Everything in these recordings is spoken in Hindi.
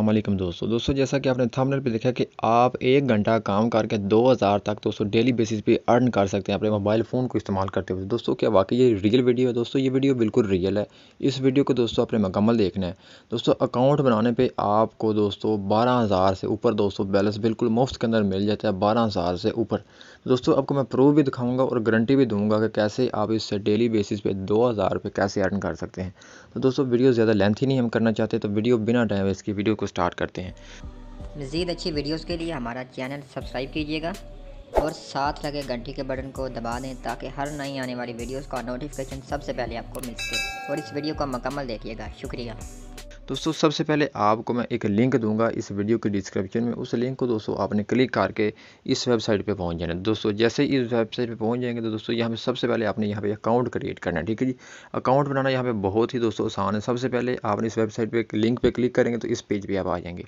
अल्लाम दोस्तों दोस्तों जैसा कि आपने थंबनेल पे देखा कि आप एक घंटा काम करके 2000 तक दोस्तों डेली बेसिस पे अर्न कर सकते हैं अपने मोबाइल फ़ोन को इस्तेमाल करते हुए दोस्तों क्या वाकई ये रियल वीडियो है दोस्तों ये वीडियो बिल्कुल रियल है इस वीडियो को दोस्तों अपने मकम्मल देखना है दोस्तों अकाउंट बनाने पर आपको दोस्तों बारह से ऊपर दोस्तों बैलेंस बिल्कुल मुफ्त के अंदर मिल जाता है बारह से ऊपर दोस्तों आपको मैं प्रूफ भी दिखाऊँगा और गारंटी भी दूँगा कि कैसे आप इससे डेली बेसिस पे दो हज़ार कैसे अर्न कर सकते हैं तो दोस्तों वीडियो ज़्यादा लेंथ ही नहीं हम करना चाहते तो वीडियो बिना टाइम इसकी वीडियो को स्टार्ट करते हैं मज़ीद अच्छी वीडियोस के लिए हमारा चैनल सब्सक्राइब कीजिएगा और साथ लगे घंटी के बटन को दबा दें ताकि हर नई आने वाली वीडियोस का नोटिफिकेशन सबसे पहले आपको मिल सके और इस वीडियो का मकम्मल देखिएगा शुक्रिया दोस्तों सबसे पहले आपको मैं एक लिंक दूंगा इस वीडियो के डिस्क्रिप्शन में उस लिंक को दोस्तों आपने क्लिक करके इस वेबसाइट पे पहुंच जाना दोस्तों जैसे ही इस वेबसाइट पे पहुंच जाएंगे तो दोस्तों यहाँ पे सबसे पहले आपने यहाँ पे अकाउंट क्रिएट करना है ठीक है जी अकाउंट बनाना यहाँ पे बहुत ही दोस्तों आसान है सबसे पहले आपने इस वेबसाइट पर लिंक पर क्लिक करेंगे तो इस पेज पर आप आ जाएंगे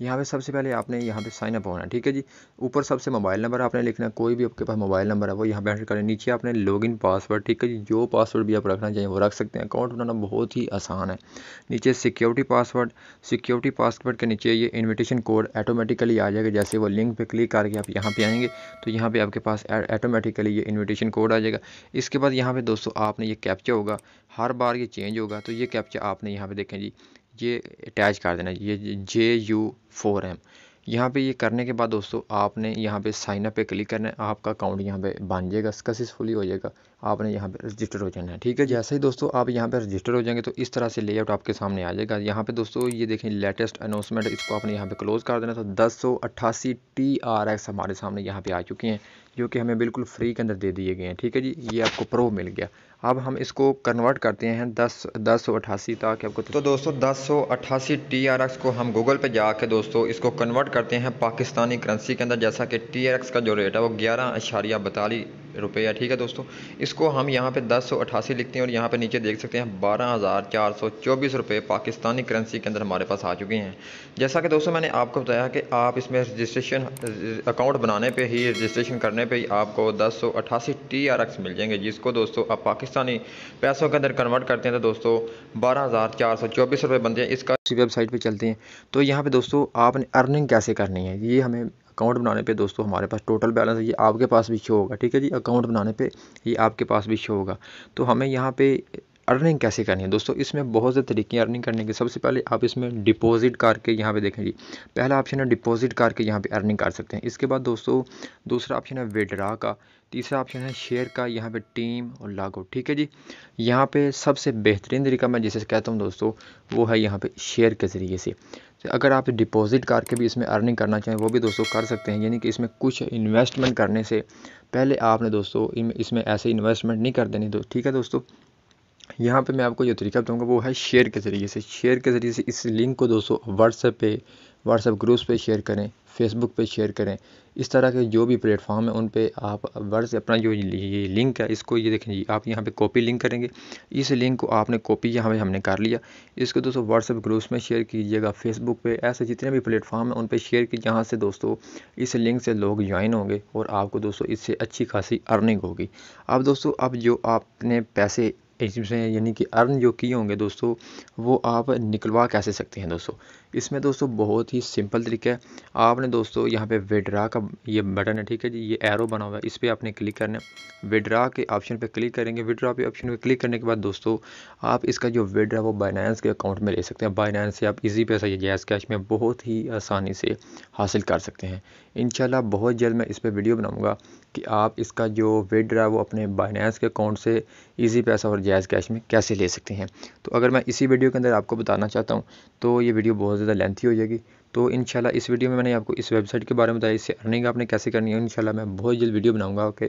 यहाँ पे सबसे पहले आपने यहाँ पे साइन अप होना ठीक है जी ऊपर सबसे मोबाइल नंबर आपने लिखना कोई भी आपके पास मोबाइल नंबर है वो यहाँ पे एंटर करें नीचे आपने इन पासवर्ड ठीक है जी जो पासवर्ड भी आप रखना चाहिए वो रख सकते हैं अकाउंट बनाना बहुत ही आसान है नीचे security security password security password के नीचे ये इनविटेशन कोड ऑटोमेटिकली आ जाएगा जैसे वो लिंक पे क्लिक करके आप यहाँ पे आएंगे तो यहाँ पे आपके पास ऑटोमेटिकली ये इनविटेशन कोड आ जाएगा इसके बाद यहाँ पे दोस्तों आपने ये कैप्चा होगा हर बार ये चेंज होगा तो ये कैप्चा आपने यहाँ पर देखें जी ये अटैच कर देना ये जे यू फोर एम यहाँ पे ये करने के बाद दोस्तों आपने यहाँ पे साइन अप पे क्लिक करना है आपका अकाउंट यहाँ पे बन जाएगा सक्सेसफुली हो जाएगा आपने यहाँ पे रजिस्टर हो जाना है ठीक है जैसे ही दोस्तों आप यहाँ पे रजिस्टर हो जाएंगे तो इस तरह से लेआउट आपके सामने आ जाएगा यहाँ पे दोस्तों ये देखें लेटेस्ट अनाउंसमेंट इसको आपने यहाँ पे क्लोज़ कर देना तो दस सौ अट्ठासी टी आर एक्स हमारे सामने यहाँ पे आ चुके हैं जो कि हमें बिल्कुल फ्री के अंदर दे दिए गए हैं ठीक है जी ये आपको प्रो मिल गया अब हम इसको कन्वर्ट करते हैं दस दस सौ अट्ठासी तक आपको तो दोस्तों दस सौ अट्ठासी टी आर एक्स को हम गूगल पे जाके दोस्तों इसको कन्वर्ट करते हैं पाकिस्तानी करेंसी के अंदर जैसा कि टी आर एक्स का जो रेट है वो ग्यारह अशारिया बताली रुपया ठीक है दोस्तों इसको हम यहाँ पे दस सौ अठासी लिखते हैं और यहाँ पे नीचे देख सकते हैं बारह हज़ार चार सौ चौबीस रुपये पाकिस्तानी करेंसी के अंदर हमारे पास आ चुके हैं जैसा कि दोस्तों मैंने आपको बताया कि आप इसमें रजिस्ट्रेशन अकाउंट बनाने पर ही रजिस्ट्रेशन करने पर ही आपको दस सौ अठासी टी आर एक्स मिल जाएंगे जिसको दोस्तों आप पाकिस्तानी पैसों के अंदर कन्वर्ट करते हैं तो दोस्तों बारह हज़ार चार सौ चौबीस रुपये बनते हैं इसका वेबसाइट पर चलते हैं तो यहाँ पर दोस्तों आपने अर्निंग कैसे करनी है ये हमें अकाउंट बनाने पे दोस्तों हमारे पास टोटल बैलेंस ये आपके पास भी शो होगा ठीक है जी अकाउंट बनाने पे ये आपके पास भी शो होगा तो हमें यहाँ पे अर्निंग कैसे करनी है दोस्तों इसमें बहुत से तरीके हैं अर्निंग करने के सबसे पहले आप इसमें डिपॉजिट करके यहाँ पे देखें जी पहला ऑप्शन है डिपॉजिट करके यहाँ पे अर्निंग कर सकते हैं इसके बाद दोस्तों दूसरा ऑप्शन है विड्रा का तीसरा ऑप्शन है शेयर का यहाँ पे टीम और लागो ठीक है जी यहाँ पे सबसे बेहतरीन तरीका मैं जिसे कहता हूँ दोस्तों वो है यहाँ पे शेयर के ज़रिए से तो अगर आप डिपॉजिट करके भी इसमें अर्निंग करना चाहें वो भी दोस्तों कर सकते हैं यानी कि इसमें कुछ इन्वेस्टमेंट करने से पहले आपने दोस्तों इसमें ऐसे इन्वेस्टमेंट नहीं कर देनी दो ठीक है दोस्तों यहाँ पे मैं आपको जो तरीका बताऊँगा वो है शेयर के ज़रिए से शेयर के ज़रिए से इस लिंक को दोस्तों व्हाट्सएप पे व्हाट्सएप ग्रुप्स पे शेयर करें फेसबुक पे शेयर करें इस तरह के जो भी प्लेटफॉर्म है उन पे आप व्हाट्सएप अपना जो ये लिंक है इसको ये देखें जी आप यहाँ पे कॉपी लिंक करेंगे इस लिंक को आपने कॉपी यहाँ पर हमने कर लिया इसको दोस्तों व्हाट्सएप ग्रुप्स में शेयर कीजिएगा फेसबुक पर ऐसे जितने भी प्लेटफॉर्म हैं उन पर शेयर की जहाँ से दोस्तों इस लिंक से लोग ज्वाइन होंगे और आपको दोस्तों इससे अच्छी खासी अर्निंग होगी अब दोस्तों अब जो आपने पैसे इसमें यानी कि अर्न जो किए होंगे दोस्तों वो आप निकलवा कैसे सकते हैं दोस्तों इसमें दोस्तों बहुत ही सिंपल तरीका है आपने दोस्तों यहाँ पे विड्रा का ये बटन है ठीक है जी ये एरो बना हुआ है इस पर आपने क्लिक करना है विड्रा के ऑप्शन पे क्लिक करेंगे विड्रा पे ऑप्शन पे क्लिक करने के बाद दोस्तों आप इसका जो विड्रा वो बाइनेंस के अकाउंट में ले सकते हैं बाइनेंस से आप इजी पैसा या गैस कैश में बहुत ही आसानी से हासिल कर सकते हैं इन बहुत जल्द मैं इस पर वीडियो बनाऊँगा कि आप इसका जो रहा है वो अपने बाइनेंस के अकाउंट से इजी पैसा और जायज़ कैश में कैसे ले सकते हैं तो अगर मैं इसी वीडियो के अंदर आपको बताना चाहता हूँ तो ये वीडियो बहुत ज़्यादा लेंथी हो जाएगी तो इन इस वीडियो में मैंने आपको इस वेबसाइट के बारे में बताया इससे अर्निंग आपने कैसे करनी है इन मैं बहुत जल्द वीडियो बनाऊँगा कि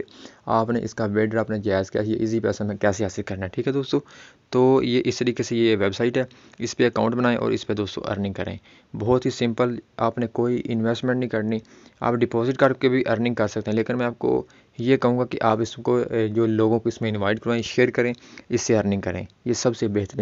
आपने इसका वेडर आपने जायज़ क्या ये इजी पैसा में कैसे हासिल करना है ठीक है दोस्तों तो ये इस तरीके से ये वेबसाइट है इस पर अकाउंट बनाएँ और इस पर दोस्तों अर्निंग करें बहुत ही सिंपल आपने कोई इन्वेस्टमेंट नहीं करनी आप डिपॉजिट करके भी अर्निंग कर सकते हैं लेकिन मैं आपको ये कहूँगा कि आप इसको जो लोगों को इसमें इन्वाइट करवाएँ शेयर करें इससे अर्निंग करें ये सबसे बेहतरीन